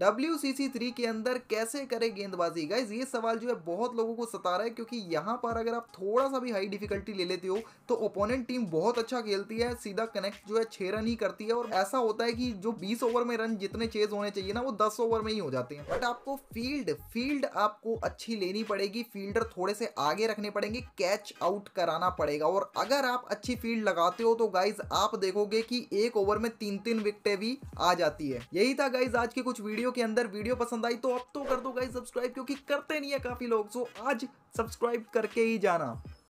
W three के अंदर कैसे करें गेंदबाजी गाइज ये सवाल जो है बहुत लोगों को सता रहा है क्योंकि यहाँ पर अगर आप थोड़ा सा भी हाई डिफिकल्टी ले लेते हो तो ओपोनेंट टीम बहुत अच्छा खेलती है सीधा कनेक्ट जो है छः रन ही करती है और ऐसा होता है कि जो बीस ओवर में रन जितने चेज होने चाहिए ना वो दस ओवर में ही हो जाते हैं बट आपको फील्ड फील्ड आपको अच्छी लेनी पड़ेगी फील्डर थोड़े से आगे रखने पड़ेंगे कैच आउट कराना पड़ेगा और अगर आप अच्छी फील्ड लगाते हो तो गाइज आप देखोगे कि एक ओवर में तीन तीन विकटें भी आ जाती है यही था गाइज आज की कुछ वीडियो वीडियो के अंदर वीडियो पसंद आई तो अब तो कर दो गाइस सब्सक्राइब क्योंकि करते नहीं है काफी लोग सो आज सब्सक्राइब करके ही जाना